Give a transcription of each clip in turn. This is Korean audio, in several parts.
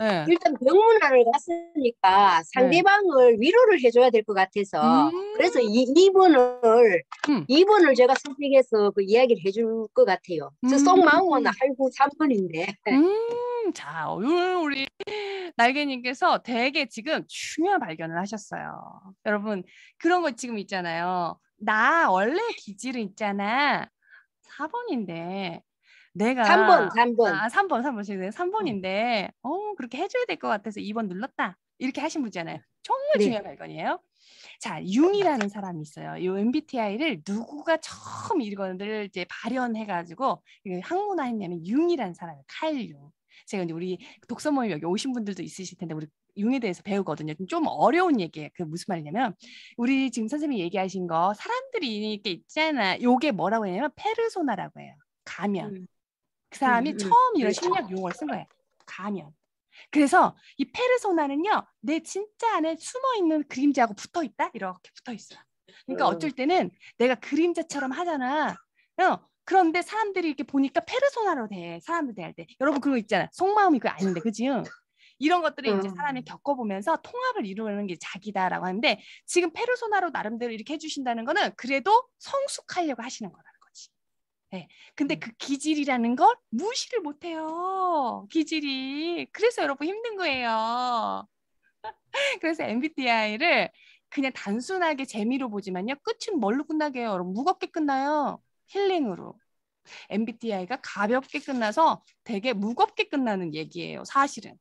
네. 일단 병문안을 갔으니까 상대방을 네. 위로를 해줘야 될 것 같아서 음~ 그래서 이, 2번을 음. 2번을 제가 선택해서 그 이야기를 해줄 것 같아요. 음. 속마음은 할고 3번인데. 음, 자, 우리 날개님께서 되게 지금 중요한 발견을 하셨어요. 여러분 그런 거 지금 있잖아요. 나 원래 기질은 있잖아. 4번인데 내가 3번, 3번. 아, 3번, 3번. 죄송해요. 3번인데 어, 그렇게 해 줘야 될 것 같아서 2번 눌렀다. 이렇게 하신 분이잖아요. 정말 네. 중요한 발견이에요. 자, 융이라는 사람이 있어요. 이 MBTI를 누구가 처음 이거를 이제 발현해 가지고 항문화했냐면 융이라는 사람이에요. 칼 융. 제가 이제 우리 독서 모임 여기 오신 분들도 있으실 텐데 우리 융에 대해서 배우거든요. 좀 어려운 얘기예요. 그 무슨 말이냐면 우리 지금 선생님이 얘기하신 거 사람들이 이게 있잖아. 요게 뭐라고 해냐면 페르소나라고 해요. 가면. 음. 그 사람이 음, 음. 처음 이런 네, 심리학 용어를 쓴 거예요. 가면. 그래서 이 페르소나는요, 내 진짜 안에 숨어 있는 그림자하고 붙어 있다 이렇게 붙어 있어. 그러니까 음. 어쩔 때는 내가 그림자처럼 하잖아. 어, 그런데 사람들이 이렇게 보니까 페르소나로 돼 사람들 대할 때 여러분 그거 있잖아 속마음이 그거 아닌데 그지요? 이런 것들을 음. 이제 사람이 겪어보면서 통합을 이루는 게 자기다라고 하는데 지금 페르소나로 나름대로 이렇게 해주신다는 거는 그래도 성숙하려고 하시는 거라. 네. 근데 음. 그 기질이라는 걸 무시를 못해요. 기질이. 그래서 여러분 힘든 거예요. 그래서 MBTI를 그냥 단순하게 재미로 보지만요. 끝은 뭘로 끝나게 요 여러분 무겁게 끝나요. 힐링으로. MBTI가 가볍게 끝나서 되게 무겁게 끝나는 얘기예요. 사실은.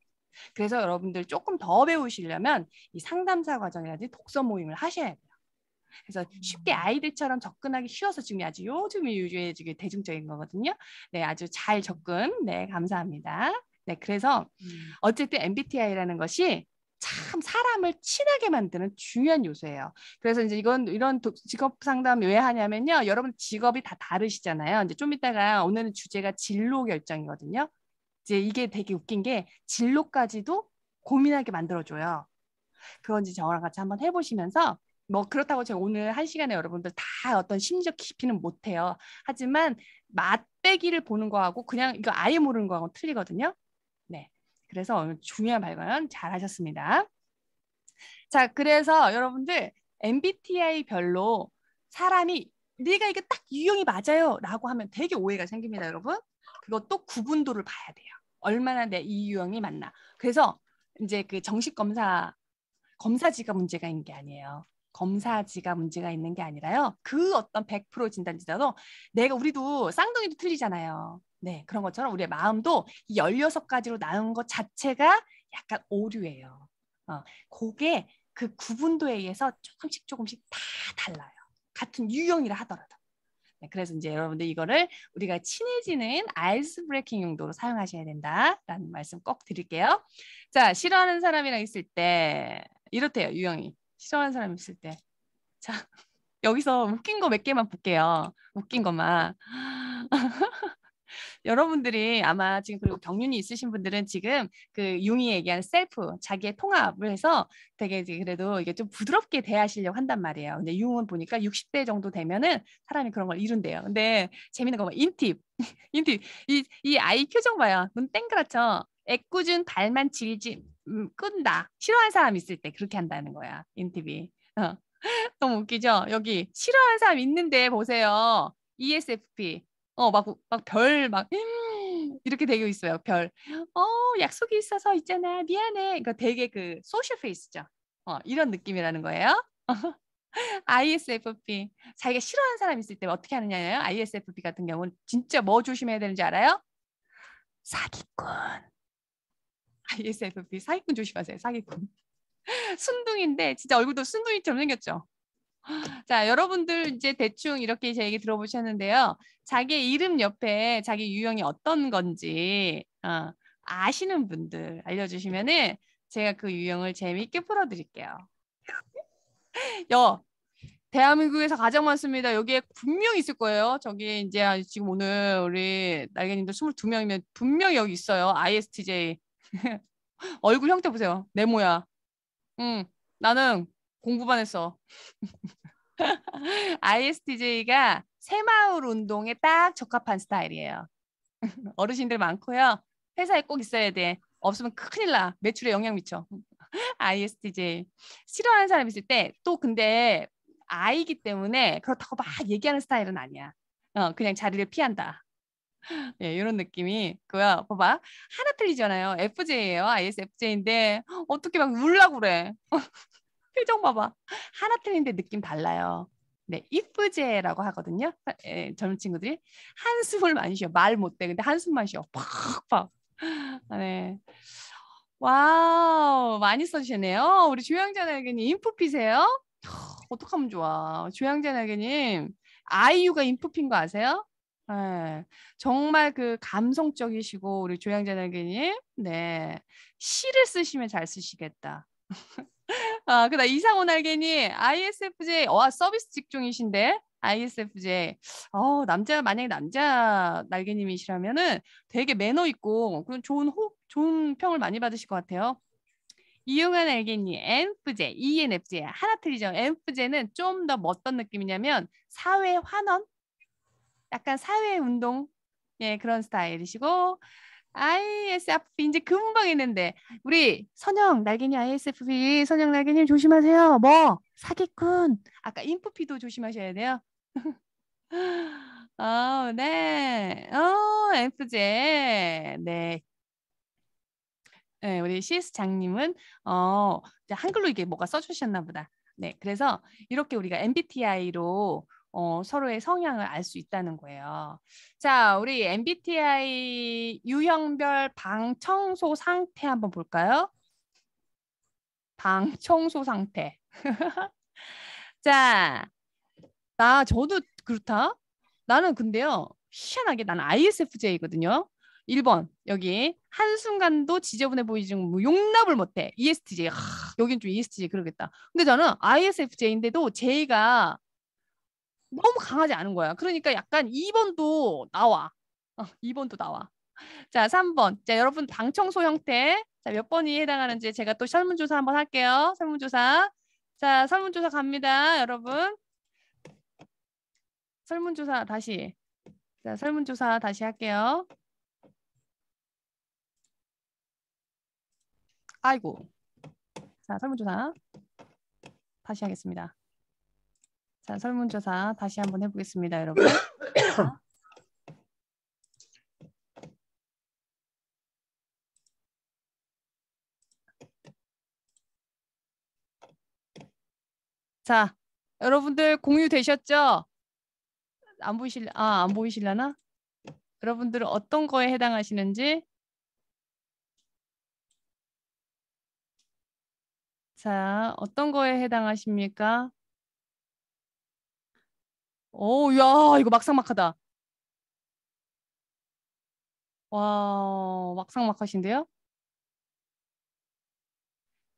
그래서 여러분들 조금 더 배우시려면 이 상담사 과정이라든지 독서 모임을 하셔야 돼요. 그래서 음. 쉽게 아이들처럼 접근하기 쉬워서 지금 아주 요즘에 유해지게 대중적인 거거든요. 네, 아주 잘 접근. 네, 감사합니다. 네, 그래서 음. 어쨌든 MBTI라는 것이 참 사람을 친하게 만드는 중요한 요소예요. 그래서 이제 이건 이런 직업 상담 왜 하냐면요. 여러분 직업이 다 다르시잖아요. 이제 좀 이따가 오늘은 주제가 진로 결정이거든요. 이제 이게 되게 웃긴 게 진로까지도 고민하게 만들어줘요. 그건지 저랑 같이 한번 해보시면서 뭐 그렇다고 제가 오늘 한 시간에 여러분들 다 어떤 심적 깊이는 못해요. 하지만 맛배기를 보는 거하고 그냥 이거 아예 모르는 거하고 틀리거든요. 네. 그래서 오늘 중요한 발견 잘 하셨습니다. 자, 그래서 여러분들 MBTI 별로 사람이 내가 이게 딱 유형이 맞아요 라고 하면 되게 오해가 생깁니다, 여러분. 그것도 구분도를 봐야 돼요. 얼마나 내 이 유형이 맞나. 그래서 이제 그 정식 검사 검사지가 문제가 있는 게 아니에요. 검사지가 문제가 있는 게 아니라요. 그 어떤 100% 진단지라도 내가 우리도 쌍둥이도 틀리잖아요. 네, 그런 것처럼 우리의 마음도 이 16가지로 나온것 자체가 약간 오류예요. 어, 그게 그 구분도에 의해서 조금씩 조금씩 다 달라요. 같은 유형이라 하더라도. 네, 그래서 이제 여러분들 이거를 우리가 친해지는 아이스 브레이킹 용도로 사용하셔야 된다라는 말씀 꼭 드릴게요. 자, 싫어하는 사람이랑 있을 때 이렇대요, 유형이. 싫어하는 사람 있을 때. 자, 여기서 웃긴 거 몇 개만 볼게요. 웃긴 것만. 여러분들이 아마 지금 그리고 경륜이 있으신 분들은 지금 그 융이 얘기한 셀프 자기의 통합을 해서 되게 이제 그래도 이게 좀 부드럽게 대하시려고 한단 말이에요. 근데 융은 보니까 60대 정도 되면은 사람이 그런 걸 이룬대요. 근데 재밌는 거뭐 인팁, 인팁 이 이 아이 표정 봐요. 눈 땡그랗죠. 애꿎은 발만 질질 음, 끈다. 싫어하는 사람 있을 때 그렇게 한다는 거야. 인티비. 어. 너무 웃기죠? 여기 싫어하는 사람 있는데 보세요. ESFP. 어, 막 막 별막 이렇게 되고 있어요. 별. 어, 약속이 있어서 있잖아. 미안해. 그러니까 되게 그 소셜 페이스죠. 어, 이런 느낌이라는 거예요. ISFP 자기가 싫어하는 사람 있을 때 어떻게 하느냐요? ISFP 같은 경우는 진짜 뭐 조심해야 되는지 알아요? 사기꾼. ISFP 사기꾼 조심하세요. 사기꾼. 순둥인데 진짜 얼굴도 순둥이처럼 생겼죠. 자, 여러분들 이제 대충 이렇게 제 얘기 들어보셨는데요. 자기 이름 옆에 자기 유형이 어떤 건지 어, 아시는 분들 알려주시면은 제가 그 유형을 재미있게 풀어드릴게요. 여 대한민국에서 가장 많습니다. 여기에 분명히 있을 거예요. 저기 이제 지금 오늘 우리 날개님들 22명이면 분명히 여기 있어요. ISTJ 얼굴 형태 보세요. 네모야. 응, 나는 공부만 했어. ISTJ가 새마을 운동에 딱 적합한 스타일이에요. 어르신들 많고요. 회사에 꼭 있어야 돼. 없으면 큰일 나. 매출에 영향 미쳐. ISTJ. 싫어하는 사람 있을 때 또 근데 아이기 때문에 그렇다고 막 얘기하는 스타일은 아니야. 어, 그냥 자리를 피한다. 예, 이런 느낌이 그야 봐봐 하나 틀리잖아요. FJ예요. ISFJ인데 아, 어떻게 막울라 그래. 표정 봐봐. 하나 틀린데 느낌 달라요. 네, 이쁘제라고 하거든요. 에, 예, 젊은 친구들이 한숨을 많이 쉬어. 말 못해. 근데 한숨만 쉬어. 팍팍. 아, 네. 와우, 많이 써주셨네요. 우리 조양자 날개님 인프피세요? 어떡하면 좋아. 조양자 날개님, 아이유가 인프핀 거 아세요? 네, 정말 그 감성적이시고 우리 조양자나기님 네 시를 쓰시면 잘 쓰시겠다. 아 그다음 이상호 날개님 ISFJ 와 서비스 직종이신데 ISFJ 어 남자 만약에 남자 날개님이시라면은 되게 매너 있고 그런 좋은 호 좋은 평을 많이 받으실 것 같아요. 이용한 날개님 ENFJ ENFJ 하나 틀리죠. ENFJ는 좀더 뭐 어떤 느낌이냐면 사회 환원 약간 사회 운동 예 그런 스타일이시고 ISFP 이제 금방 그 있는데 우리 선영 날개니 ISFP 선영 날개님 조심하세요. 뭐 사기꾼 아까 인프피도 조심하셔야 돼요. 어, 네. 어, FJ. 네. 네, 우리 시스장님은 어, 한글로 이게 뭐가 써주셨나 보다. 네, 그래서 이렇게 우리가 MBTI로 어, 서로의 성향을 알 수 있다는 거예요. 자, 우리 MBTI 유형별 방 청소 상태 한번 볼까요? 방 청소 상태. 자, 나 저도 그렇다. 나는 근데요. 희한하게 나는 ISFJ거든요. 1번 여기 한순간도 지저분해 보이지 뭐 용납을 못해. ESTJ. 하, 여긴 좀 ESTJ 그러겠다. 근데 저는 ISFJ인데도 J가 너무 강하지 않은 거야. 그러니까 약간 2번도 나와. 어, 2번도 나와. 자, 3번. 자, 여러분 방청소 형태. 자, 몇 번이 해당하는지 제가 또 설문조사 한번 할게요. 설문조사. 자, 설문조사 갑니다. 여러분. 설문조사 다시. 자, 설문조사 다시 할게요. 아이고. 자, 설문조사 다시 하겠습니다. 자, 설문조사 다시 한번 해보겠습니다, 여러분. 자, 여러분들 공유되셨죠? 안 보이실 아, 안 보이실라나? 여러분들은 어떤 거에 해당하시는지 자, 어떤 거에 해당하십니까? 어, 야, 이거 막상막하다. 와, 막상막하신데요?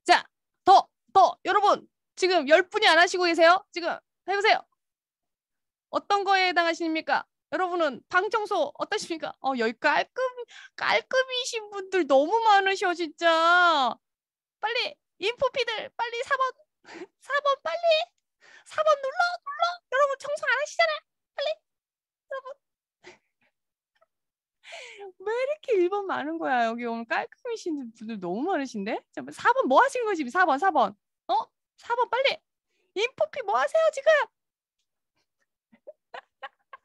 자, 더, 더, 여러분, 지금 1 0 분이 안 하시고 계세요? 지금 해보세요. 어떤 거에 해당하십니까? 여러분은 방 청소 어떠십니까? 어, 여기 깔끔, 깔끔이신 분들 너무 많으셔, 진짜. 빨리, 인포피들, 빨리 4번, 4번 빨리 4번 눌러 눌러 여러분 청소 안 하시잖아 빨리 여러분 왜 이렇게 1번 많은 거야 여기 오늘 깔끔이신 분들 너무 많으신데 잠깐 4번 뭐, 뭐 하시는 거지 4번 4번 어 4번 빨리 인포피 뭐 하세요 지금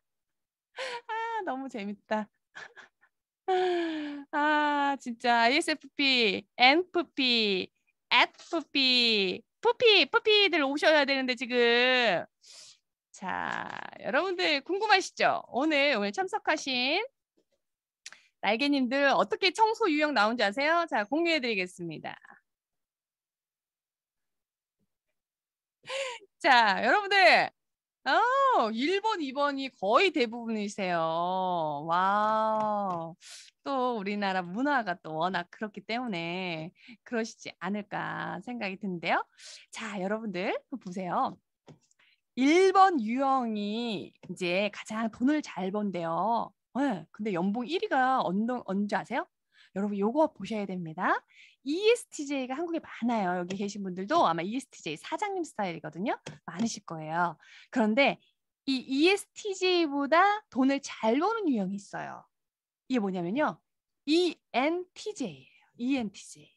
아 너무 재밌다 아 진짜 ISFP, NFP, FP 퍼피 퍼피들 오셔야 되는데 지금 자 여러분들 궁금하시죠? 오늘 오늘 참석하신 날개님들 어떻게 청소 유형 나온지 아세요? 자 공유해드리겠습니다. 자 여러분들 어, 1번, 2번이 거의 대부분이세요. 와또 우리나라 문화가 또 워낙 그렇기 때문에 그러시지 않을까 생각이 드는데요. 자, 여러분들 보세요. 1번 유형이 이제 가장 돈을 잘 번대요. 네, 근데 연봉 1위가 언, 언제 아세요? 여러분 요거 보셔야 됩니다. ESTJ가 한국에 많아요. 여기 계신 분들도 아마 ESTJ 사장님 스타일이거든요. 많으실 거예요. 그런데 이 ESTJ보다 돈을 잘 버는 유형이 있어요. 이게 뭐냐면요. ENTJ예요. ENTJ.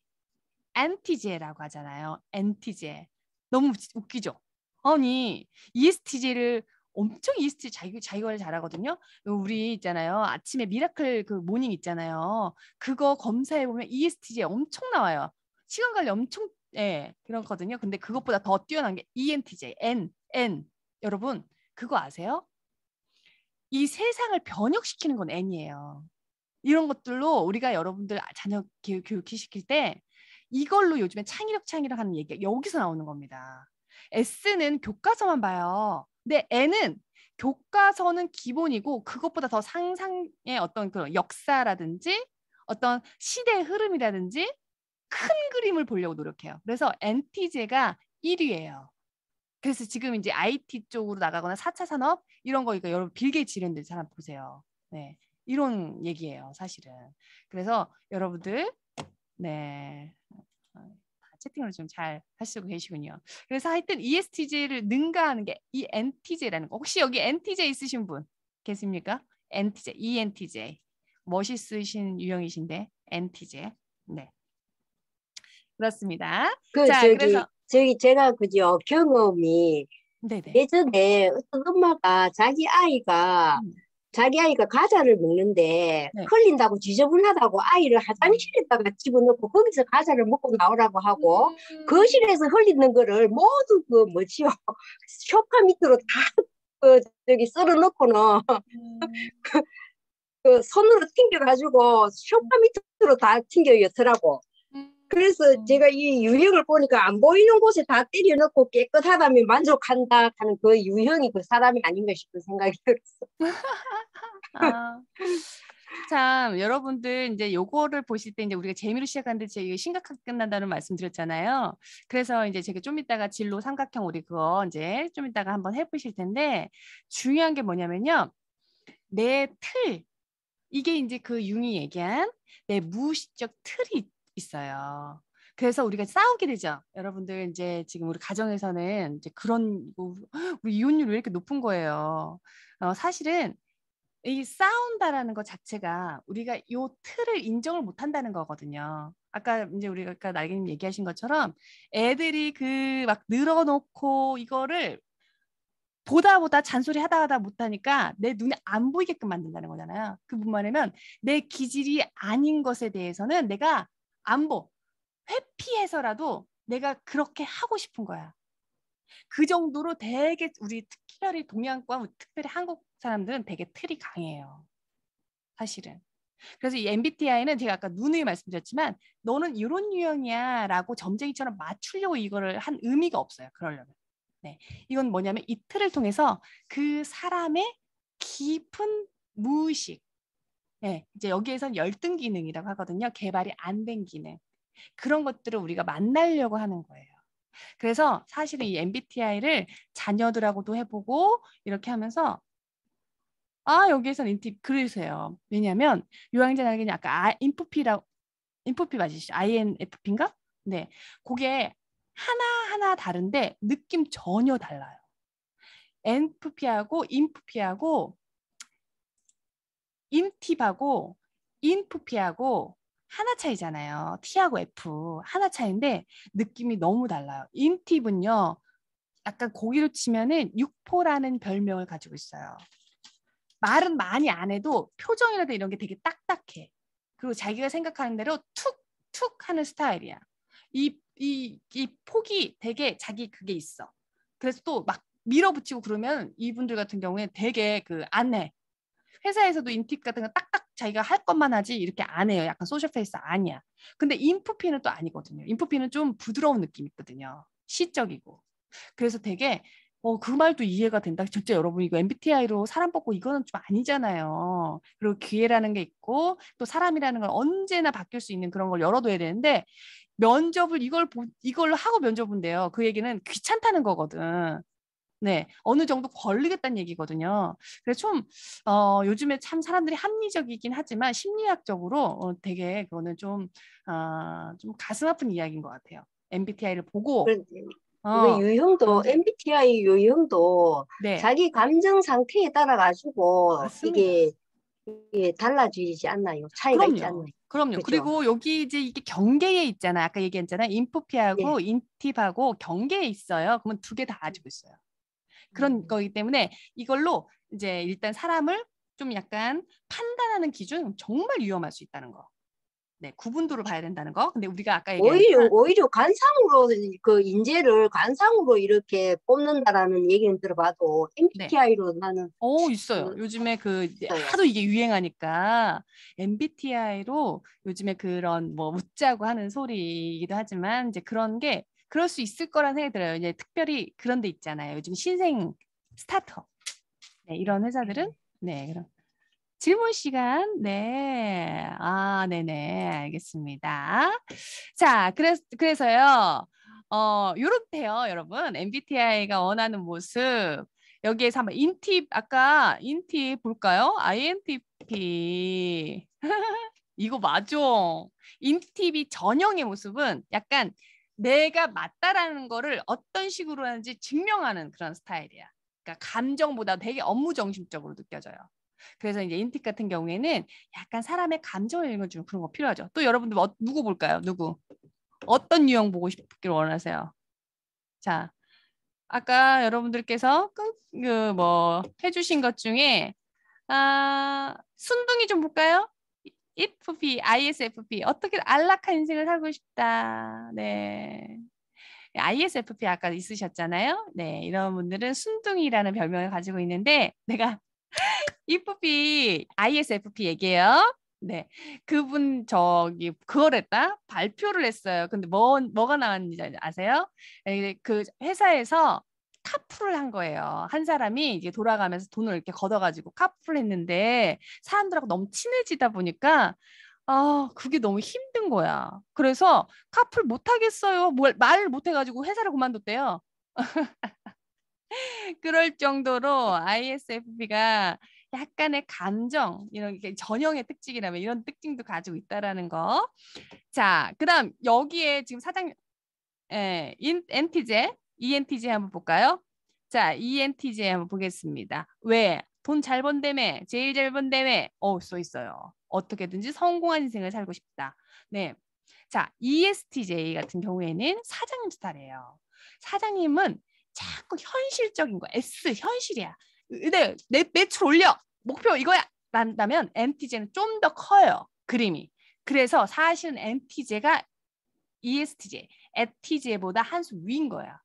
NTJ라고 하잖아요. NTJ. 너무 웃기죠? 아니, ESTJ를 엄청 이스트 자기 자기 관리 잘하거든요. 우리 있잖아요. 아침에 미라클 그 모닝 있잖아요. 그거 검사해 보면 ESTJ 엄청 나와요. 시간 관리 엄청 예, 그렇거든요. 근데 그것보다 더 뛰어난 게 ENTJ, N, N. 여러분, 그거 아세요? 이 세상을 변혁시키는 건 N이에요. 이런 것들로 우리가 여러분들 자녀 교육, 교육시킬 때 이걸로 요즘에 창의력 창의력 하는 얘기가 여기서 나오는 겁니다. S는 교과서만 봐요. 근데 N은 교과서는 기본이고 그것보다 더 상상의 어떤 그런 역사라든지 어떤 시대 흐름이라든지 큰 그림을 보려고 노력해요. 그래서 NT제가 1위예요. 그래서 지금 이제 IT 쪽으로 나가거나 4차 산업 이런 거니까 그러니까 여러분 빌 게이츠 이런 데 사람 보세요. 네. 이런 얘기예요, 사실은. 그래서 여러분들 네. 채팅을 좀 잘 하시고 계시군요. 그래서 하여튼 ESTJ를 능가하는 게 ENTJ라는 거. 혹시 여기 NTJ 있으신 분 계십니까? NTJ, ENTJ. 멋있으신 유형이신데 NTJ. 네. 그렇습니다. 그 자, 저기, 그래서 저기 제가 그죠 경험이 네네. 예전에 어떤 엄마가 자기 아이가 음. 자기 아이가 과자를 먹는데 네. 흘린다고 지저분하다고 아이를 화장실에다가 집어넣고 거기서 과자를 먹고 나오라고 하고 음. 거실에서 흘리는 거를 모두 그 뭐지요 쇼파 밑으로 다그 저기 썰어 넣고는 음. 그, 그 손으로 튕겨가지고 쇼파 밑으로 다 튕겨였더라고. 그래서 음. 제가 이 유형을 보니까 안 보이는 곳에 다 때려넣고 깨끗하다면 만족한다 하는 그 유형이 그 사람이 아닌가 싶은 생각이 들었어. 아, 참 여러분들 이제 요거를 보실 때 이제 우리가 재미로 시작하는데 제가 심각하게 끝난다는 말씀드렸잖아요. 그래서 이제 제가 좀 이따가 진로 삼각형 우리 그거 이제 좀 이따가 한번 해보실 텐데 중요한 게 뭐냐면요. 내 틀 이게 이제 그 융이 얘기한 내 무의식적 틀이 있어요. 그래서 우리가 싸우게 되죠. 여러분들 이제 지금 우리 가정에서는 이제 그런 뭐, 우리 이혼율 이왜 이렇게 높은 거예요. 어, 사실은 이 싸운다라는 것 자체가 우리가 요 틀을 인정을 못 한다는 거거든요. 아까 이제 우리가 아까 날개님 얘기하신 것처럼 애들이 그 막 늘어놓고 이거를 보다 보다 잔소리 하다 하다 못하니까 내 눈에 안 보이게끔 만든다는 거잖아요. 그뿐만 이면내 기질이 아닌 것에 대해서는 내가 안보, 회피해서라도 내가 그렇게 하고 싶은 거야. 그 정도로 되게 우리 특별히 동양과 특별히 한국 사람들은 되게 틀이 강해요. 사실은. 그래서 이 MBTI는 제가 아까 누누이 말씀드렸지만 너는 이런 유형이야라고 점쟁이처럼 맞추려고 이거를 한 의미가 없어요. 그러려면. 네. 이건 뭐냐면 이 틀을 통해서 그 사람의 깊은 무의식, 네, 이제 여기에선 열등 기능이라고 하거든요. 개발이 안 된 기능. 그런 것들을 우리가 만나려고 하는 거예요. 그래서 사실은 이 MBTI를 자녀들하고도 해보고 이렇게 하면서 아 여기에선 인팁 그러세요. 왜냐하면 요양자 날개는 아까 아, 인프피라 고 인프피 맞으시죠? INFP인가? 네, 그게 하나 하나 다른데 느낌 전혀 달라요. 엔프피하고 인프피하고 인팁하고 인프피하고 하나 차이잖아요. T하고 F 하나 차인데 이 느낌이 너무 달라요. 인팁은요. 약간 고기로 치면은 육포라는 별명을 가지고 있어요. 말은 많이 안 해도 표정이라든 이런 게 되게 딱딱해. 그리고 자기가 생각하는 대로 툭툭 하는 스타일이야. 이 이 이 폭이 되게 자기 그게 있어. 그래서 또 막 밀어붙이고 그러면 이분들 같은 경우에 되게 그 안해 회사에서도 인팁 같은 거 딱딱 자기가 할 것만 하지 이렇게 안 해요. 약간 소셜 페이스 아니야. 근데 인프피는 또 아니거든요. 인프피는 좀 부드러운 느낌 있거든요. 시적이고. 그래서 되게 어, 그 말도 이해가 된다. 진짜 여러분 이거 MBTI로 사람 뽑고 이거는 좀 아니잖아요. 그리고 기회라는 게 있고 또 사람이라는 건 언제나 바뀔 수 있는 그런 걸 열어둬야 되는데 면접을 이걸 보, 이걸로 하고 면접인데요. 그 얘기는 귀찮다는 거거든. 네, 어느 정도 걸리겠다는 얘기거든요. 그래서 좀 어, 요즘에 참 사람들이 합리적이긴 하지만 심리학적으로 어, 되게 그거는 좀좀 어, 아, 좀 가슴 아픈 이야기인 것 같아요. MBTI를 보고 어. 유형도 MBTI 유형도 네. 자기 감정 상태에 따라 가지고 이게, 이게 달라지지 않나요? 차이가 그럼요. 있지 않나요? 그럼요. 그렇죠? 그리고 여기 이제 이게 경계에 있잖아. 아까 얘기했잖아. 인프피하고 예. 네. 인팁하고 경계에 있어요. 그러면 두 개 다 가지고 있어요. 그런 음. 거기 때문에 이걸로 이제 일단 사람을 좀 약간 판단하는 기준 정말 위험할 수 있다는 거. 네, 구분도를 봐야 된다는 거. 근데 우리가 아까 얘기한 오히려 오히려 관상으로 그 인재를 관상으로 이렇게 뽑는다라는 얘기는 들어봐도 MBTI로 네. 나는 어 그 있어요. 그, 요즘에 그 있어요. 하도 이게 유행하니까 MBTI로 요즘에 그런 뭐 웃자고 하는 소리이기도 하지만 이제 그런 게 그럴 수 있을 거란 생각이 들어요. 이제 특별히 그런 데 있잖아요. 요즘 신생 스타터 네, 이런 회사들은 네, 네 그럼 질문 시간 네아 네네 알겠습니다. 자 그래서 그래서요 어 요렇대요 여러분 MBTI가 원하는 모습 여기에서 한번 인팁 아까 인팁 볼까요? INTP 이거 맞죠? 인팁이 전형의 모습은 약간 내가 맞다라는 거를 어떤 식으로 하는지 증명하는 그런 스타일이야. 그러니까 감정보다 되게 업무 정신적으로 느껴져요. 그래서 이제 인틱 같은 경우에는 약간 사람의 감정을 읽어주는 그런 거 필요하죠. 또 여러분들 어, 누구 볼까요? 누구? 어떤 유형 보고 싶기를 원하세요? 자, 아까 여러분들께서 그 뭐 해주신 것 중에 아, 순둥이 좀 볼까요? IFP, ISFP 어떻게 안락한 인생을 살고 싶다. 네. ISFP 아까 있으셨잖아요. 네, 이런 분들은 순둥이라는 별명을 가지고 있는데 내가 IFP, ISFP 얘기해요. 네, 그분 저기 그걸 했다 발표를 했어요. 근데 뭐 뭐가 나왔는지 아세요? 네, 그 회사에서 카풀을 한 거예요. 한 사람이 이제 돌아가면서 돈을 이렇게 걷어가지고 카풀을 했는데 사람들하고 너무 친해지다 보니까 아, 그게 너무 힘든 거야. 그래서 카풀 못 하겠어요. 뭘 말을 못 해가지고 회사를 그만뒀대요. 그럴 정도로 ISFP가 약간의 감정 이런 게 전형의 특징이라면 이런 특징도 가지고 있다라는 거. 자, 그다음 여기에 지금 사장 에, 예, 인, 엔티제 ENTJ 한번 볼까요? 자, ENTJ 한번 보겠습니다. 왜? 돈 잘 번다며. 제일 잘 번다며. 어, 써 있어요. 어떻게든지 성공한 인생을 살고 싶다. 네. 자, ESTJ 같은 경우에는 사장님 스타일이에요. 사장님은 자꾸 현실적인 거 S 현실이야. 내, 네, 내 매출 올려. 목표 이거야. 난다면 NTJ는 좀 더 커요. 그림이. 그래서 사실은 NTJ가 ESTJ, ETJ보다 한 수 위인 거야.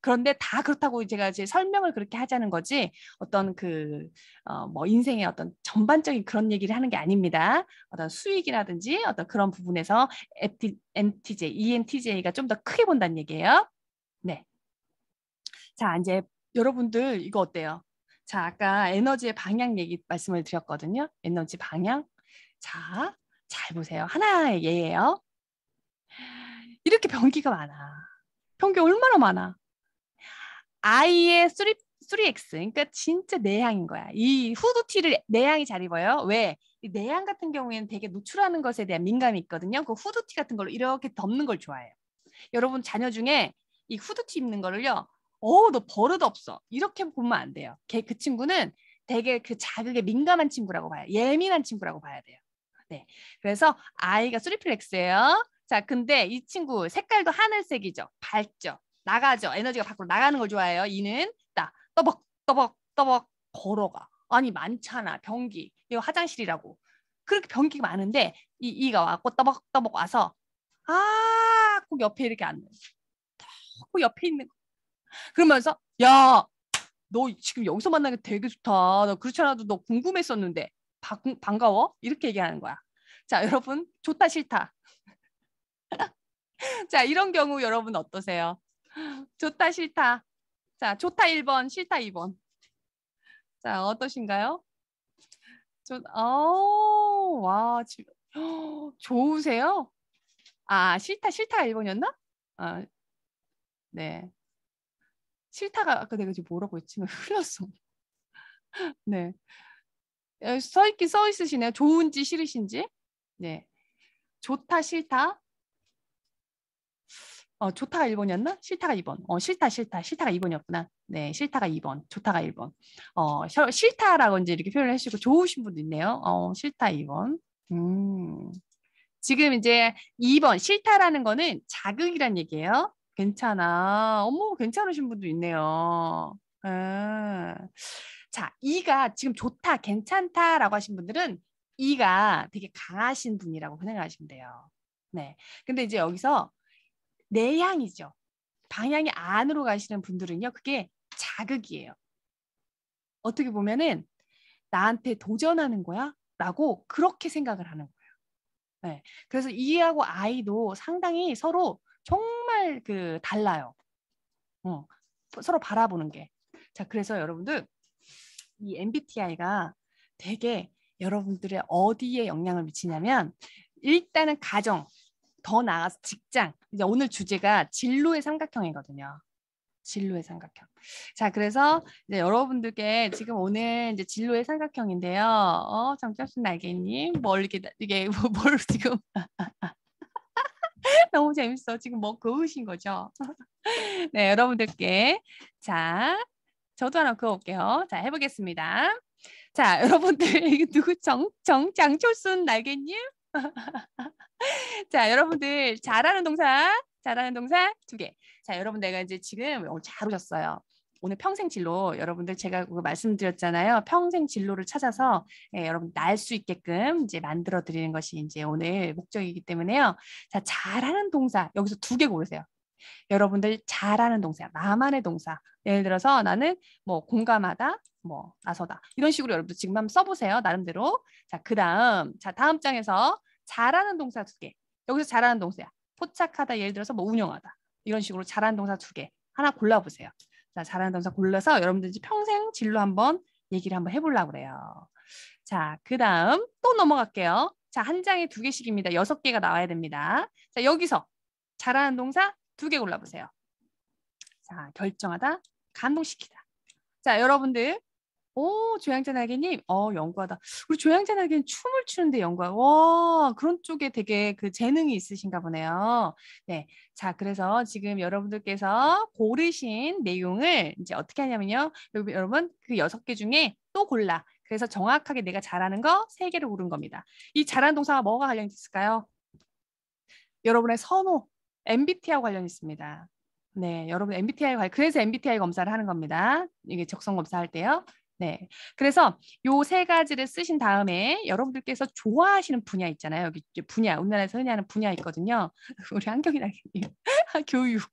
그런데 다 그렇다고 제가 이제 설명을 그렇게 하자는 거지 어떤 그어 뭐 인생의 어떤 전반적인 그런 얘기를 하는 게 아닙니다. 어떤 수익이라든지 어떤 그런 부분에서 NTJ, ENTJ가 좀 더 크게 본다는 얘기예요. 네. 자, 이제 여러분들 이거 어때요? 자, 아까 에너지의 방향 얘기 말씀을 드렸거든요. 에너지 방향. 자, 잘 보세요. 하나의 예예요. 이렇게 변기가 많아. 변기 얼마나 많아. 아이의 수리 쓰리엑스. 그러니까 진짜 내향인 거야. 이 후드티를 내향이 잘 입어요. 왜? 내향 같은 경우에는 되게 노출하는 것에 대한 민감이 있거든요. 그 후드티 같은 걸로 이렇게 덮는 걸 좋아해요. 여러분 자녀 중에 이 후드티 입는 거를요. 어, 너 버릇 없어. 이렇게 보면 안 돼요. 걔 그 친구는 되게 그 자극에 민감한 친구라고 봐요. 예민한 친구라고 봐야 돼요. 네. 그래서 아이가 쓰리플렉스예요. 자, 근데 이 친구 색깔도 하늘색이죠. 밝죠. 나가죠. 에너지가 밖으로 나가는 걸 좋아해요. 이는 나 떠벅 떠벅 떠벅 걸어가. 아니 많잖아. 변기. 이거 화장실이라고. 그렇게 변기가 많은데 이 이가 왔고 떠벅 떠벅 와서 아, 꼭 옆에 이렇게 앉는. 꼭 옆에 있는 거. 그러면서 야, 너 지금 여기서 만나게 되게 좋다. 너 그렇지 않아도 너 궁금했었는데 바, 반가워? 이렇게 얘기하는 거야. 자, 여러분 좋다 싫다. 자, 이런 경우 여러분 어떠세요? 좋다 싫다. 자, 좋다 1번, 싫다 2번. 자, 어떠신가요? 좋, 어, 와, 좋으세요? 아, 싫다 싫다 1번이었나? 아, 네. 싫다가 아까 내가 지금 뭐라고 했지? 흘렀어. 네. 써 있긴 써 있으시네요. 좋은지 싫으신지. 네. 좋다 싫다. 어, 좋다가 1번이었나? 싫다가 2번. 어, 싫다, 싫다. 싫다가 2번이었구나. 네, 싫다가 2번. 좋다가 1번. 어, 싫다라고 이제 이렇게 표현을 해주시고 좋으신 분도 있네요. 어, 싫다 2번. 음. 지금 이제 2번 싫다라는 거는 자극이란 얘기예요. 괜찮아. 어머, 괜찮으신 분도 있네요. 아. 자, 이가 지금 좋다, 괜찮다라고 하신 분들은 이가 되게 강하신 분이라고 생각하시면 돼요. 네. 근데 이제 여기서 내향이죠. 방향이 안으로 가시는 분들은요. 그게 자극이에요. 어떻게 보면은 나한테 도전하는 거야? 라고 그렇게 생각을 하는 거예요. 네. 그래서 이하고 아이도 상당히 서로 정말 그 달라요. 어, 서로 바라보는 게. 자, 그래서 여러분들 이 MBTI가 되게 여러분들의 어디에 영향을 미치냐면 일단은 가정, 더 나아가서 직장. 이제 오늘 주제가 진로의 삼각형이거든요. 진로의 삼각형. 자, 그래서 이제 여러분들께 지금 오늘 이제 진로의 삼각형인데요. 어, 정철순 날개님, 뭘 이렇게 이게 뭐, 뭘 지금 너무 재밌어. 지금 뭐 그으신 거죠? 네, 여러분들께 자, 저도 하나 그어볼게요. 자, 해보겠습니다. 자, 여러분들 누구 정 정장철순 날개님 자, 여러분들 잘하는 동사, 잘하는 동사 두 개. 자, 여러분 내가 이제 지금 오늘 잘 오셨어요. 오늘 평생 진로 여러분들 제가 말씀드렸잖아요. 평생 진로를 찾아서 예, 여러분 날 수 있게끔 이제 만들어 드리는 것이 이제 오늘 목적이기 때문에요. 자, 잘하는 동사 여기서 두 개 고르세요. 여러분들 잘하는 동사, 나만의 동사. 예를 들어서 나는 뭐 공감하다, 뭐 나서다 이런 식으로 여러분들 지금 한번 써보세요 나름대로 자 그다음 자 다음 장에서 잘하는 동사 두 개 여기서 잘하는 동사야 포착하다 예를 들어서 뭐 운영하다 이런 식으로 잘하는 동사 두 개 하나 골라보세요 자 잘하는 동사 골라서 여러분들 이제 평생 진로 한번 얘기를 한번 해보려고 그래요 자 그다음 또 넘어갈게요 자 한 장에 두 개씩입니다 여섯 개가 나와야 됩니다 자 여기서 잘하는 동사 두 개 골라보세요 자 결정하다 감동시키다 자 여러분들 오, 조향자 날개님. 어, 연구하다. 우리 조향자 날개는 춤을 추는데 연구하. 와, 그런 쪽에 되게 그 재능이 있으신가 보네요. 네. 자, 그래서 지금 여러분들께서 고르신 내용을 이제 어떻게 하냐면요. 여러분, 그 여섯 개 중에 또 골라. 그래서 정확하게 내가 잘하는 거 세 개를 고른 겁니다. 이 잘하는 동사가 뭐가 관련이 있을까요? 여러분의 선호, MBTI와 관련이 있습니다. 네, 여러분 MBTI 관 그래서 MBTI 검사를 하는 겁니다. 이게 적성 검사할 때요. 네. 그래서 요 세 가지를 쓰신 다음에 여러분들께서 좋아하시는 분야 있잖아요. 여기 분야, 우리나라에서 흔히 하는 분야 있거든요. 우리 한경이 나 교육,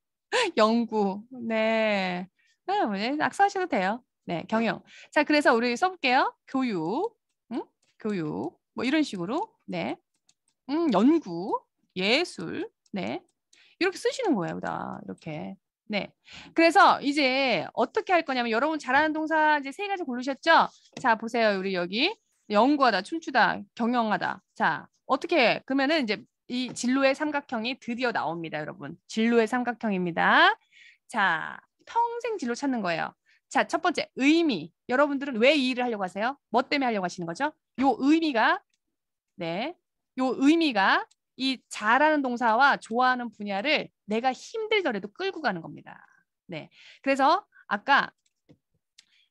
연구, 네. 네, 악수하셔도 뭐 돼요. 네, 경영. 자, 그래서 우리 써볼게요. 교육, 응? 교육, 뭐 이런 식으로, 네. 음, 연구, 예술, 네. 이렇게 쓰시는 거예요, 다 이렇게. 네. 그래서 이제 어떻게 할 거냐면 여러분 잘하는 동사 이제 세 가지 고르셨죠? 자, 보세요. 우리 여기 연구하다, 춤추다, 경영하다. 자, 어떻게 그러면은 이제 이 진로의 삼각형이 드디어 나옵니다, 여러분. 진로의 삼각형입니다. 자, 평생 진로 찾는 거예요. 자, 첫 번째 의미. 여러분들은 왜 이 일을 하려고 하세요? 뭐 때문에 하려고 하시는 거죠? 요 의미가 네. 요 의미가 이 잘하는 동사와 좋아하는 분야를 내가 힘들더라도 끌고 가는 겁니다. 네. 그래서 아까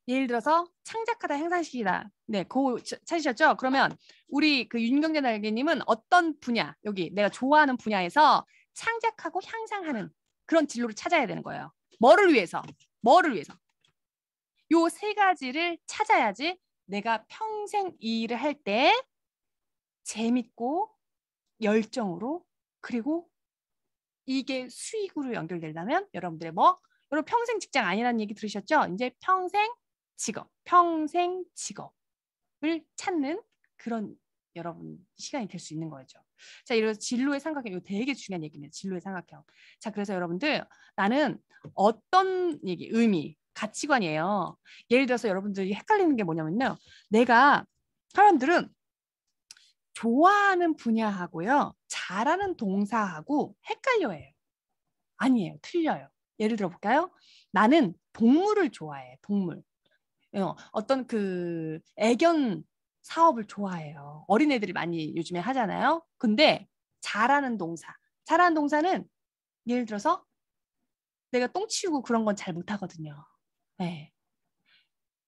예를 들어서 창작하다 행사시키다. 네, 그 찾으셨죠? 그러면 우리 그 윤경재 날개님은 어떤 분야, 여기 내가 좋아하는 분야에서 창작하고 향상하는 그런 진로를 찾아야 되는 거예요. 뭐를 위해서? 뭐를 위해서? 요 세 가지를 찾아야지 내가 평생 이 일을 할 때 재밌고 열정으로 그리고 이게 수익으로 연결되려면 여러분들의 뭐 여러분 평생 직장 아니라는 얘기 들으셨죠? 이제 평생 직업, 평생 직업을 찾는 그런 여러분 시간이 될 수 있는 거죠. 자, 이래서 진로의 삼각형, 이거 되게 중요한 얘기입니다. 진로의 삼각형. 자, 그래서 여러분들 나는 어떤 얘기, 의미, 가치관이에요. 예를 들어서 여러분들이 헷갈리는 게 뭐냐면요. 내가 사람들은 좋아하는 분야하고요. 잘하는 동사하고 헷갈려해요. 아니에요. 틀려요. 예를 들어 볼까요? 나는 동물을 좋아해. 동물. 어, 어떤 그 애견 사업을 좋아해요. 어린애들이 많이 요즘에 하잖아요. 근데 잘하는 동사. 잘하는 동사는 예를 들어서 내가 똥 치우고 그런 건 잘 못하거든요. 네.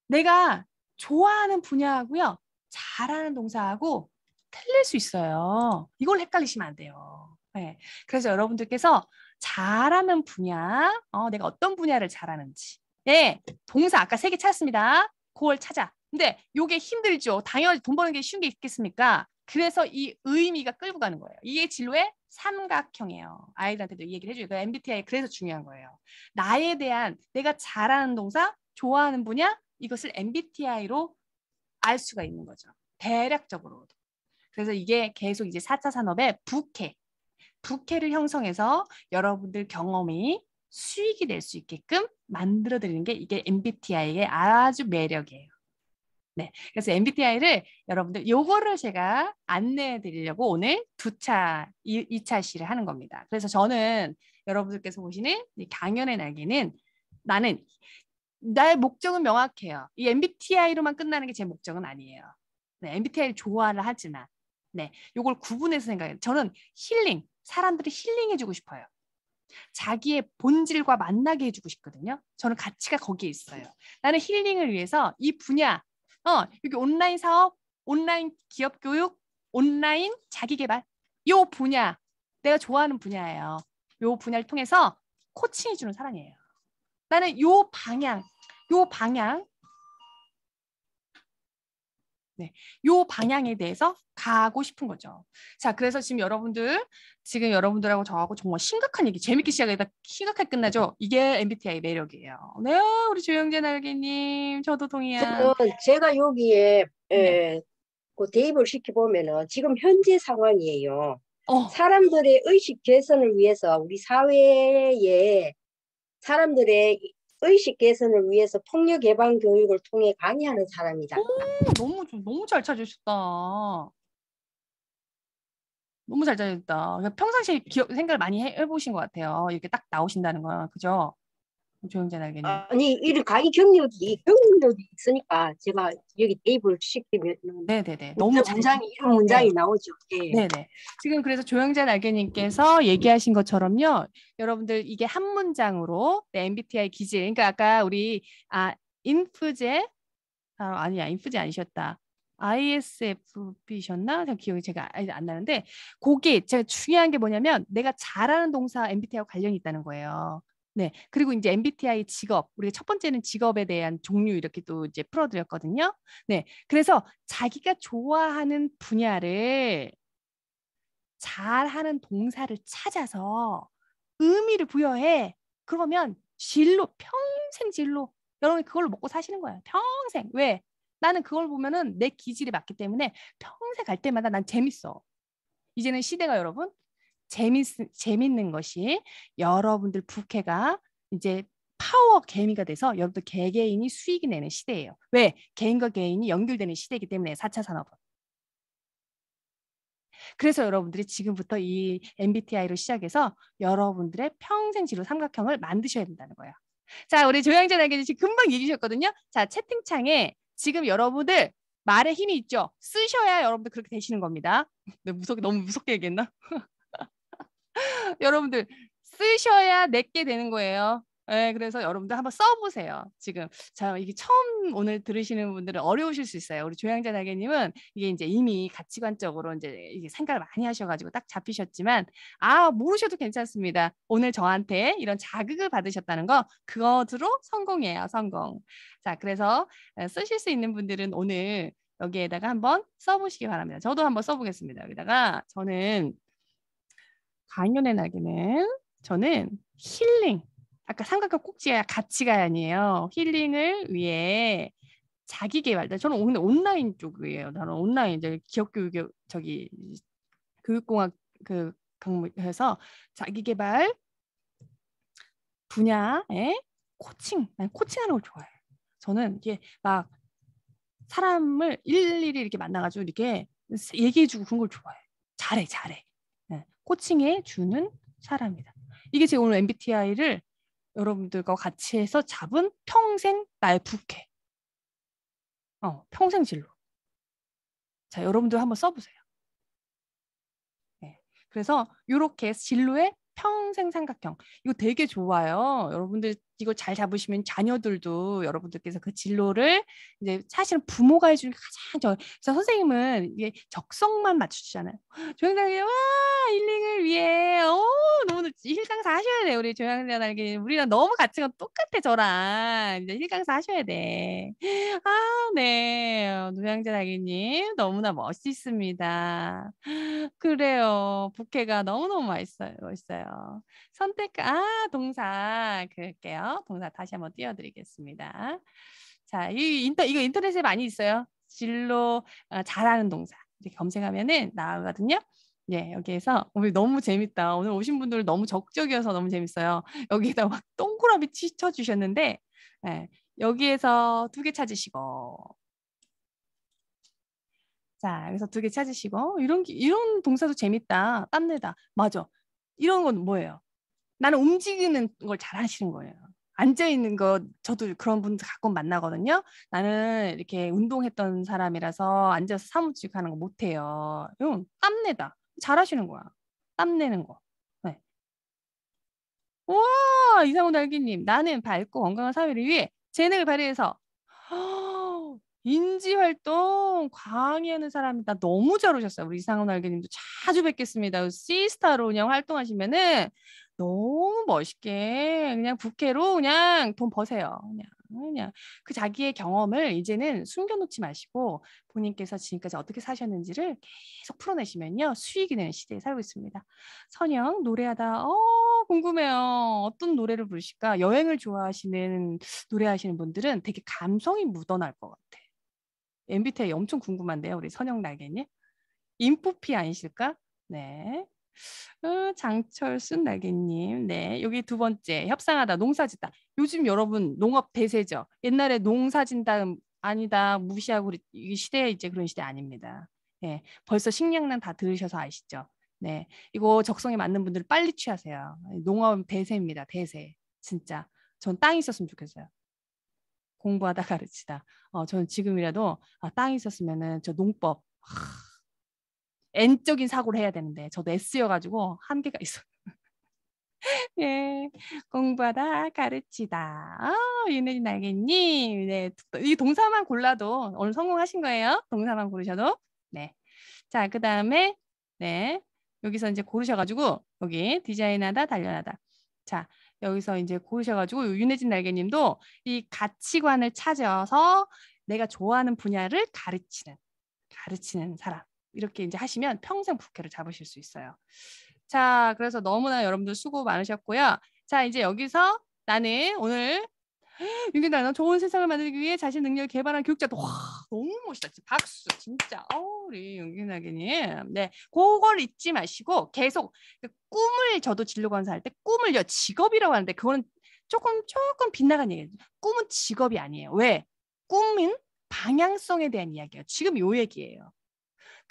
내가 좋아하는 분야하고요. 잘하는 동사하고 틀릴 수 있어요. 이걸 헷갈리시면 안 돼요. 네. 그래서 여러분들께서 잘하는 분야, 어, 내가 어떤 분야를 잘하는지. 예, 네, 동사 아까 세 개 찾았습니다. 그걸 찾아. 근데 요게 힘들죠. 당연히 돈 버는 게 쉬운 게 있겠습니까? 그래서 이 의미가 끌고 가는 거예요. 이게 진로의 삼각형이에요. 아이들한테도 이 얘기를 해줘요. 그 MBTI 그래서 중요한 거예요. 나에 대한 내가 잘하는 동사, 좋아하는 분야 이것을 MBTI로 알 수가 있는 거죠. 대략적으로도. 그래서 이게 계속 이제 4차 산업의 부캐, 부캐를 형성해서 여러분들 경험이 수익이 될 수 있게끔 만들어드리는 게 이게 MBTI의 아주 매력이에요. 네, 그래서 MBTI를 여러분들 요거를 제가 안내해 드리려고 오늘 두 차, 이차 시를 하는 겁니다. 그래서 저는 여러분들께서 보시는 이 강연의 날개는 나는 나의 목적은 명확해요. 이 MBTI로만 끝나는 게 제 목적은 아니에요. 네, MBTI를 좋아를 하지만 네, 요걸 구분해서 생각해요. 저는 힐링, 사람들이 힐링해주고 싶어요. 자기의 본질과 만나게 해주고 싶거든요. 저는 가치가 거기에 있어요. 나는 힐링을 위해서 이 분야, 어, 여기 온라인 사업, 온라인 기업 교육, 온라인 자기 개발, 요 분야, 내가 좋아하는 분야예요. 요 분야를 통해서 코칭해주는 사람이에요. 나는 요 방향, 요 방향, 네, 요 방향에 대해서 가고 싶은 거죠. 자, 그래서 지금 여러분들 지금 여러분들하고 저하고 정말 심각한 얘기, 재밌게 시작하다 심각하게 끝나죠. 이게 MBTI 매력이에요. 네, 우리 조영재 날개님, 저도 동의한. 제가 여기에 예, 네. 에, 그 대입을 시켜 보면은 지금 현재 상황이에요. 어. 사람들의 의식 개선을 위해서 우리 사회에 사람들의 의식 개선을 위해서 폭력 예방 교육을 통해 강의하는 사람이다. 오, 너무 너무 잘 찾으셨다. 너무 잘 찾으셨다. 평상시에 기억 생각을 많이 해, 해보신 것 같아요. 이렇게 딱 나오신다는 건 그죠? 조영재 날개님. 아니 이런 강의 경력이 경력이 있으니까 제가 여기 대이을 시키면 네네네 너무 문장이 이런 네. 문장이 네. 나오죠. 네. 네 지금 그래서 조영재 날개님께서 얘기하신 것처럼요, 여러분들 이게 한 문장으로 네, MBTI 기질. 그러니까 아까 우리 아 인프제 아, 아니야 인프제 아니셨다. ISFP셨나? 기억이 제가 안 나는데 그게 제가 중요한 게 뭐냐면 내가 잘하는 동사 MBTI와 관련이 있다는 거예요. 네. 그리고 이제 MBTI 직업, 우리가 첫 번째는 직업에 대한 종류 이렇게 또 이제 풀어드렸거든요. 네. 그래서 자기가 좋아하는 분야를 잘하는 동사를 찾아서 의미를 부여해. 그러면 진로, 평생 진로. 여러분이 그걸로 먹고 사시는 거예요. 평생. 왜? 나는 그걸 보면은 내기질에 맞기 때문에 평생 갈 때마다 난 재밌어. 이제는 시대가 여러분 재밌, 재밌는 것이 여러분들 부캐가 이제 파워 개미가 돼서 여러분들 개개인이 수익이 내는 시대예요. 왜? 개인과 개인이 연결되는 시대이기 때문에 4차 산업은. 그래서 여러분들이 지금부터 이 MBTI로 시작해서 여러분들의 평생 지로 삼각형을 만드셔야 된다는 거예요. 자, 우리 조영재 날개님 지금 금방 얘기해 주셨거든요. 자, 채팅창에 지금 여러분들 말에 힘이 있죠? 쓰셔야 여러분들 그렇게 되시는 겁니다. 무섭게, 너무 무섭게 얘기했나? 여러분들 쓰셔야 내게 되는 거예요. 네, 그래서 여러분들 한번 써보세요. 지금 자 이게 처음 오늘 들으시는 분들은 어려우실 수 있어요. 우리 조양자 나게님은 이게 이제 이미 가치관적으로 이제 이게 생각을 많이 하셔가지고 딱 잡히셨지만 아 모르셔도 괜찮습니다. 오늘 저한테 이런 자극을 받으셨다는 거 그것으로 성공이에요. 성공. 자 그래서 쓰실 수 있는 분들은 오늘 여기에다가 한번 써보시기 바랍니다. 저도 한번 써보겠습니다. 여기다가 저는 강연의 낙개는 저는 힐링, 아까 삼각형 꼭지가 가치가 아니에요. 힐링을 위해 자기 개발. 네, 저는 오늘 온라인 쪽이에요. 나는 온라인 이제 기업 교육 저기 교육공학 그 강목에서 자기 개발 분야에 코칭, 난 코칭하는 걸 좋아해요. 저는 이게 막 사람을 일일이 이렇게 만나가지고 이렇게 얘기해주고 그런 걸 좋아해. 요 잘해, 잘해. 코칭해 주는 사람이다. 이게 제 오늘 MBTI를 여러분들과 같이 해서 잡은 평생 나 부캐. 어, 평생 진로. 자, 여러분들 한번 써보세요. 네. 그래서 이렇게 진로의 평생 삼각형. 이거 되게 좋아요. 여러분들 이걸 잘 잡으시면 자녀들도 여러분들께서 그 진로를 이제 사실은 부모가 해주는 가장 저 그래서 선생님은 이게 적성만 맞추시잖아요. 조영장이 와 일링을 위해 어 너무 힐강사 하셔야 돼 우리 조영장 알게 우리랑 너무 가치가 똑같아 저랑 이제 힐강사 하셔야 돼. 아네 노양자 달기님 너무나 멋있습니다. 그래요 부캐가 너무너무 맛있어요. 멋있어요. 선택 아 동사 그럴게요. 동사 다시 한번 띄워드리겠습니다. 자, 이 인터 이거 인터넷에 많이 있어요. 진로 어, 잘하는 동사 이렇게 검색하면은 나오거든요. 예, 여기에서 오늘 너무 재밌다. 오늘 오신 분들 너무 적적이어서 너무 재밌어요. 여기에다 막 동그라미 치쳐 주셨는데 예, 여기에서 두 개 찾으시고 자, 여기서 두 개 찾으시고 이런 이런 동사도 재밌다. 땀내다. 맞아. 이런 건 뭐예요? 나는 움직이는 걸 잘하시는 거예요. 앉아 있는 거 저도 그런 분들 가끔 만나거든요. 나는 이렇게 운동했던 사람이라서 앉아서 사무직 하는 거 못해요. 응, 땀내다. 잘하시는 거야. 땀내는 거. 네. 우와 이상훈 달기님 나는 밝고 건강한 사회를 위해 재능을 발휘해서 인지 활동 광의하는 사람이다. 너무 잘 오셨어요. 우리 이상훈 알게님도 자주 뵙겠습니다. 시스타로 그냥 활동하시면은 너무 멋있게 그냥 부캐로 그냥 돈 버세요. 그냥 그냥 그 자기의 경험을 이제는 숨겨놓지 마시고 본인께서 지금까지 어떻게 사셨는지를 계속 풀어내시면요 수익이 되는 시대에 살고 있습니다. 선영 노래하다 어 궁금해요 어떤 노래를 부르실까 여행을 좋아하시는 노래하시는 분들은 되게 감성이 묻어날 것 같아요. MBTI 엄청 궁금한데요, 우리 선영 날개님. 인프피 아니실까? 네. 어, 장철순 날개님, 네 여기 두 번째 협상하다 농사짓다. 요즘 여러분 농업 대세죠. 옛날에 농사진다 음, 아니다 무시하고 이 시대에 이제 그런 시대 아닙니다. 예, 벌써 식량난 다 들으셔서 아시죠. 네, 이거 적성에 맞는 분들 빨리 취하세요. 농업 대세입니다. 대세 진짜 전 땅 있었으면 좋겠어요. 공부하다 가르치다. 어, 저는 지금이라도 아, 땅이 있었으면은 저 농법 하, N적인 사고를 해야 되는데 저도 S여가지고 한계가 있어요. 예, 공부하다 가르치다. 아, 윤혜진 알겠니? 네, 이 동사만 골라도 오늘 성공하신 거예요. 동사만 고르셔도. 네. 자, 그 다음에 네 여기서 이제 고르셔가지고 여기 디자인하다, 단련하다. 자, 여기서 이제 고르셔가지고 윤혜진 날개님도 이 가치관을 찾아서 내가 좋아하는 분야를 가르치는 가르치는 사람 이렇게 이제 하시면 평생 부캐를 잡으실 수 있어요. 자, 그래서 너무나 여러분들 수고 많으셨고요. 자, 이제 여기서 나는 오늘 윤기 단어 좋은 세상을 만들기 위해 자신 능력을 개발한 교육자도 와 너무 멋있다. 박수 진짜. 어, 우리 윤기 나기님. 네, 그걸 잊지 마시고 계속 그 꿈을 저도 진로 관사할 때 꿈을요 직업이라고 하는데 그거는 조금 조금 빗나간 얘기예요. 꿈은 직업이 아니에요. 왜? 꿈은 방향성에 대한 이야기예요. 지금 요 얘기예요.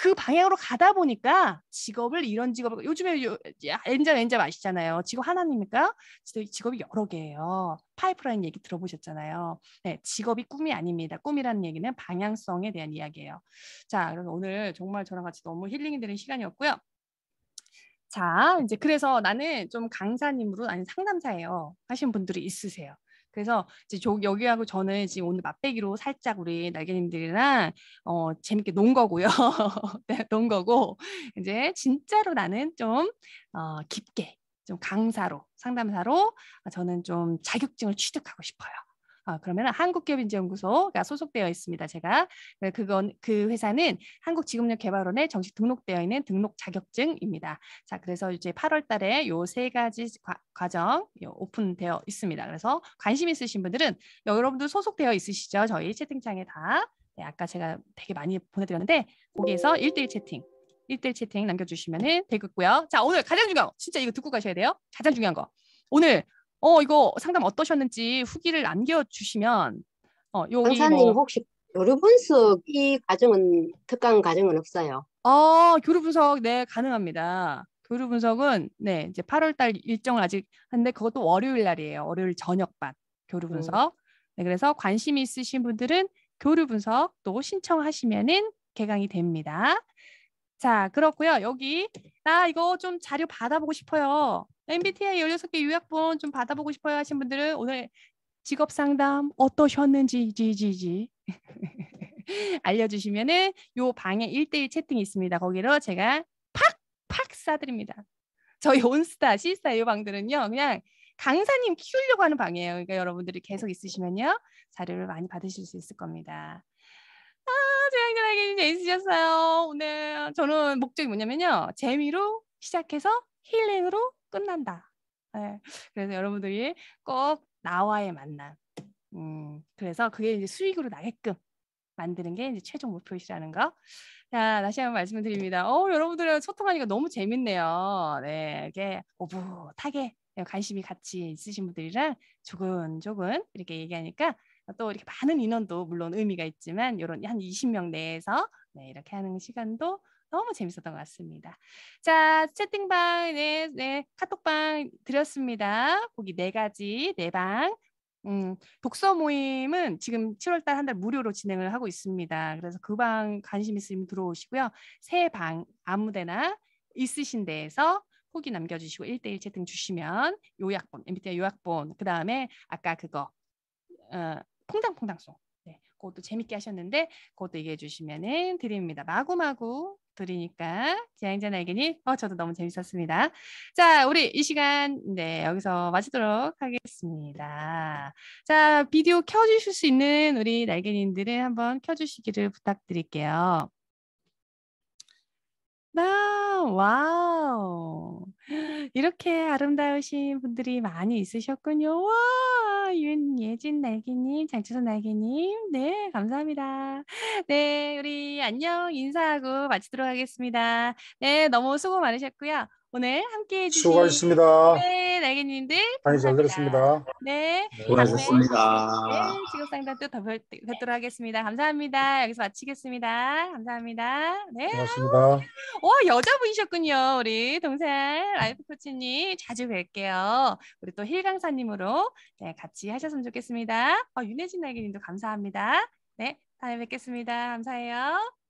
그 방향으로 가다 보니까 직업을 이런 직업을 요즘에 엔자 엔자 아시잖아요. 직업 하나입니까? 직업이 여러 개예요. 파이프라인 얘기 들어보셨잖아요. 네, 직업이 꿈이 아닙니다. 꿈이라는 얘기는 방향성에 대한 이야기예요. 자, 그래서 오늘 정말 저랑 같이 너무 힐링이 되는 시간이었고요. 자, 이제 그래서 나는 좀 강사님으로 아니 상담사예요. 하신 분들이 있으세요. 그래서 이제 저, 여기하고 저는 지금 오늘 맛배기로 살짝 우리 날개님들이랑 어, 재밌게 논 거고요. 네, 논 거고 이제 진짜로 나는 좀 어, 깊게 좀 강사로 상담사로 저는 좀 자격증을 취득하고 싶어요. 어, 그러면 한국기업인재연구소 가 소속되어 있습니다. 제가 네, 그건 그 회사는 한국지금력개발원에 정식 등록되어 있는 등록 자격증입니다. 자, 그래서 이제 8월달에 요 세 가지 과, 정 오픈되어 있습니다. 그래서 관심 있으신 분들은 여러분들 소속되어 있으시죠? 저희 채팅창에 다 네, 아까 제가 되게 많이 보내드렸는데 거기에서 일대일 채팅. 일대일 채팅 남겨주시면 되겠고요. 자, 오늘 가장 중요한 거, 진짜 이거 듣고 가셔야 돼요. 가장 중요한 거. 오늘 어 이거 상담 어떠셨는지 후기를 남겨주시면 어 여기 강사님 뭐... 혹시 교류 분석 이 과정은 특강 과정은 없어요? 어 교류 분석 네 가능합니다. 교류 분석은 네 이제 8월달 일정을 아직 한데 그것도 월요일 날이에요. 월요일 저녁반 교류 분석. 음. 네, 그래서 관심이 있으신 분들은 교류 분석 또 신청하시면은 개강이 됩니다. 자, 그렇고요. 여기 나 이거 좀 자료 받아보고 싶어요. MBTI 16개 요약본 좀 받아보고 싶어요 하신 분들은 오늘 직업 상담 어떠셨는지 지지지 알려주시면은 요 방에 일대일 채팅이 있습니다. 거기로 제가 팍팍 쏴드립니다. 저희 온스타 시스타 요 방들은요. 그냥 강사님 키우려고 하는 방이에요. 그러니까 여러분들이 계속 있으시면요. 자료를 많이 받으실 수 있을 겁니다. 소영자에게 있으셨어요. 오늘 저는 목적이 뭐냐면요. 재미로 시작해서 힐링으로 끝난다. 네. 그래서 여러분들이 꼭 나와의 만남. 음, 그래서 그게 이제 수익으로 나게끔 만드는 게 이제 최종 목표이시라는 거. 자, 다시 한번 말씀 드립니다. 어, 여러분들이랑 소통하니까 너무 재밌네요. 네, 이게 오붓하게 관심이 같이 있으신 분들이랑 조근조근 이렇게 얘기하니까 또 이렇게 많은 인원도 물론 의미가 있지만 이런 한 20명 내에서 네, 이렇게 하는 시간도 너무 재밌었던 것 같습니다. 자, 채팅방, 네, 네, 카톡방 드렸습니다. 거기 네 가지, 네 방. 음, 독서 모임은 지금 7월달 한 달 무료로 진행을 하고 있습니다. 그래서 그 방 관심 있으면 시 들어오시고요. 세 방 아무데나 있으신 데에서 후기 남겨주시고 1대1 채팅 주시면 요약본, MBTI 요약본, 그 다음에 아까 그거 어, 퐁당퐁당송. 네, 그것도 재밌게 하셨는데 그것도 얘기해 주시면은 드립니다. 마구마구 드리니까 재앙자 날개님, 어 저도 너무 재밌었습니다. 자, 우리 이 시간 네 여기서 마치도록 하겠습니다. 자, 비디오 켜주실 수 있는 우리 날개님들은 한번 켜주시기를 부탁드릴게요. 나. 와우. 이렇게 아름다우신 분들이 많이 있으셨군요. 와, 윤예진 날개님, 장치선 날개님. 네, 감사합니다. 네, 우리 안녕 인사하고 마치도록 하겠습니다. 네, 너무 수고 많으셨고요. 오늘 함께해 주신 수고하셨습니다. 네, 날개님들 강의 잘 들었습니다. 네, 수고하셨습니다. 네, 지구상담 또 뵙도록 하겠습니다. 감사합니다. 여기서 마치겠습니다. 감사합니다. 네, 고맙습니다. 와 여자분이셨군요, 우리 동생 라이프 코치님 자주 뵐게요. 우리 또힐 강사님으로 네 같이 하셨으면 좋겠습니다. 아, 윤혜진 날개님도 감사합니다. 네, 다음에 뵙겠습니다. 감사해요.